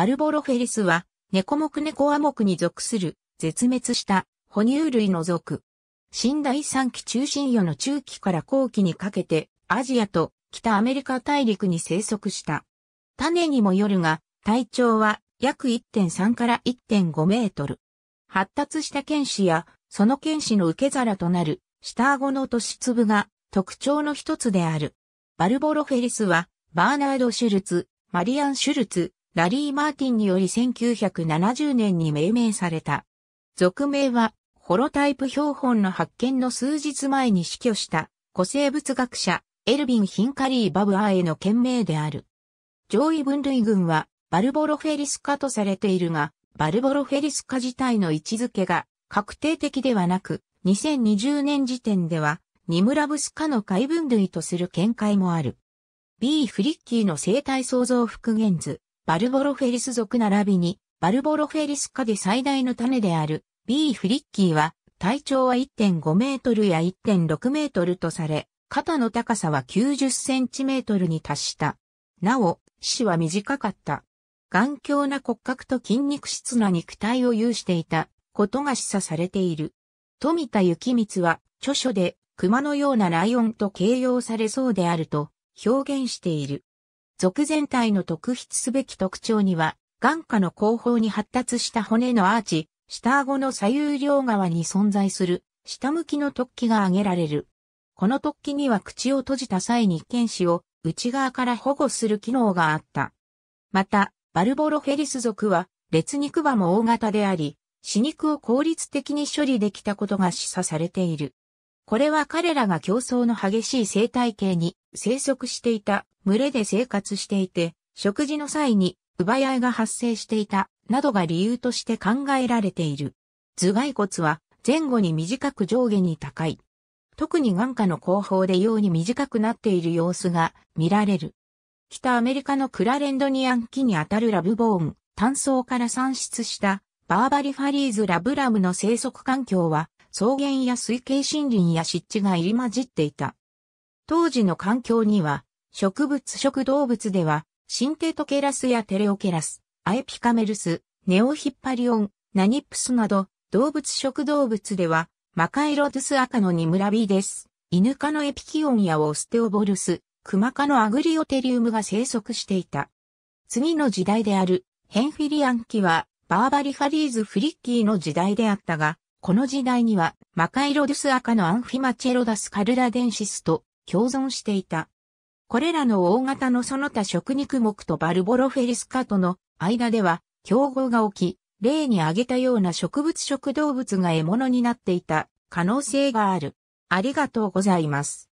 バルボロフェリスは、猫コ猫亜クに属する、絶滅した哺乳類の属。新第三期中心魚の中期から後期にかけて、アジアと北アメリカ大陸に生息した。種にもよるが、体長は約1.3から1.5メートル。発達した剣士や、その剣士の受け皿となる、下顎の突粒が特徴の一つである。バルボロフェリスは、バーナード・シュルツ、マリアン・シュルツ、ラリー・マーティンにより1970年に命名された。俗名は、ホロタイプ標本の発見の数日前に死去した古生物学者エルビン・ヒンカリー・バブアーへの懸名である。上位分類群はバルボロフェリス化とされているが、バルボロフェリス化自体の位置づけが確定的ではなく、2020年時点ではニムラブス化の解分類とする見解もある。B. フリッキーの生態創造復元図、バルボロフェリス属並びに、バルボロフェリス科で最大の種である B フリッキーは、体長は1.5メートルや1.6メートルとされ、肩の高さは90センチメートルに達した。なお、死は短かった。頑強な骨格と筋肉質な肉体を有していたことが示唆されている。富田幸光は著書で熊のようなライオンと形容されそうであると表現している。属全体の特筆すべき特徴には、眼下の後方に発達した骨のアーチ、下顎の左右両側に存在する、下向きの突起が挙げられる。この突起には口を閉じた際に剣士を内側から保護する機能があった。また、バルボロフェリス属は、列肉馬も大型であり、死肉を効率的に処理できたことが示唆されている。これは彼らが競争の激しい生態系に生息していた、群れで生活していて、食事の際に奪い合いが発生していた、などが理由として考えられている。頭蓋骨は前後に短く上下に高い。特に眼下の後方でように短くなっている様子が見られる。北アメリカのクラレンドニアン期にあたるラブボーン、単層から産出したバーバリファリーズラブラムの生息環境は草原や水系森林や湿地が入り混じっていた。当時の環境には、植物食動物では、シンテトケラスやテレオケラス、アエピカメルス、ネオヒッパリオン、ナニプスなど、動物食動物では、マカイロドゥス赤のニムラビーです。犬科のエピキオンやオステオボルス、熊科のアグリオテリウムが生息していた。次の時代である、ヘンフィリアン期は、バーバリファリーズ・フリッキーの時代であったが、この時代には、マカイロデス赤のアンフィマチェロダス・カルラデンシスと、共存していた。これらの大型のその他食肉目とバルボロフェリスカとの間では競合が起き、例に挙げたような植物食動物が獲物になっていた可能性がある。ありがとうございます。